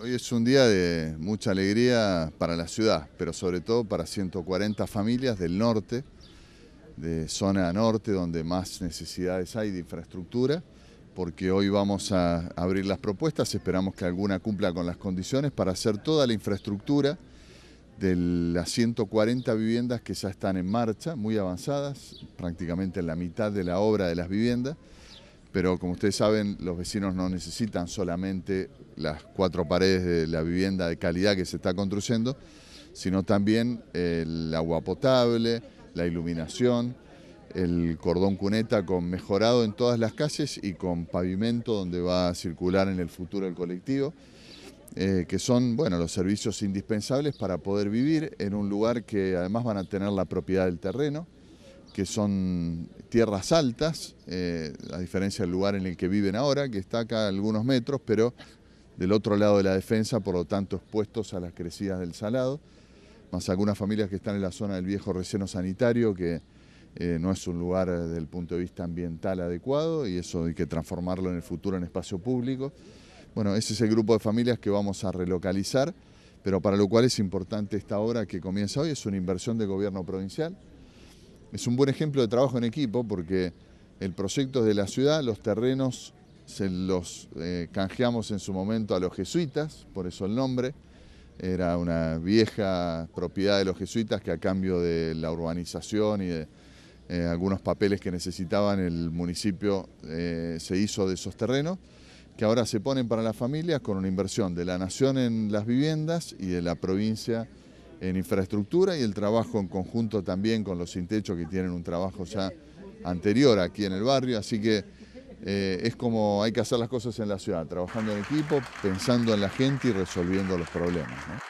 Hoy es un día de mucha alegría para la ciudad, pero sobre todo para 140 familias del norte, de zona norte, donde más necesidades hay de infraestructura, porque hoy vamos a abrir las propuestas, esperamos que alguna cumpla con las condiciones para hacer toda la infraestructura de las 140 viviendas que ya están en marcha, muy avanzadas, prácticamente en la mitad de la obra de las viviendas, pero como ustedes saben, los vecinos no necesitan solamente las cuatro paredes de la vivienda de calidad que se está construyendo, sino también eh, el agua potable, la iluminación, el cordón cuneta con mejorado en todas las calles y con pavimento donde va a circular en el futuro el colectivo, eh, que son bueno, los servicios indispensables para poder vivir en un lugar que además van a tener la propiedad del terreno que son tierras altas, eh, a diferencia del lugar en el que viven ahora, que está acá a algunos metros, pero del otro lado de la defensa, por lo tanto expuestos a las crecidas del salado, más algunas familias que están en la zona del viejo receno sanitario, que eh, no es un lugar desde el punto de vista ambiental adecuado y eso hay que transformarlo en el futuro en espacio público. Bueno, ese es el grupo de familias que vamos a relocalizar, pero para lo cual es importante esta obra que comienza hoy, es una inversión del gobierno provincial. Es un buen ejemplo de trabajo en equipo porque el proyecto de la ciudad, los terrenos se los eh, canjeamos en su momento a los jesuitas, por eso el nombre. Era una vieja propiedad de los jesuitas que a cambio de la urbanización y de eh, algunos papeles que necesitaban el municipio eh, se hizo de esos terrenos, que ahora se ponen para las familias con una inversión de la nación en las viviendas y de la provincia en infraestructura y el trabajo en conjunto también con los sin techo que tienen un trabajo ya anterior aquí en el barrio, así que eh, es como hay que hacer las cosas en la ciudad, trabajando en equipo, pensando en la gente y resolviendo los problemas.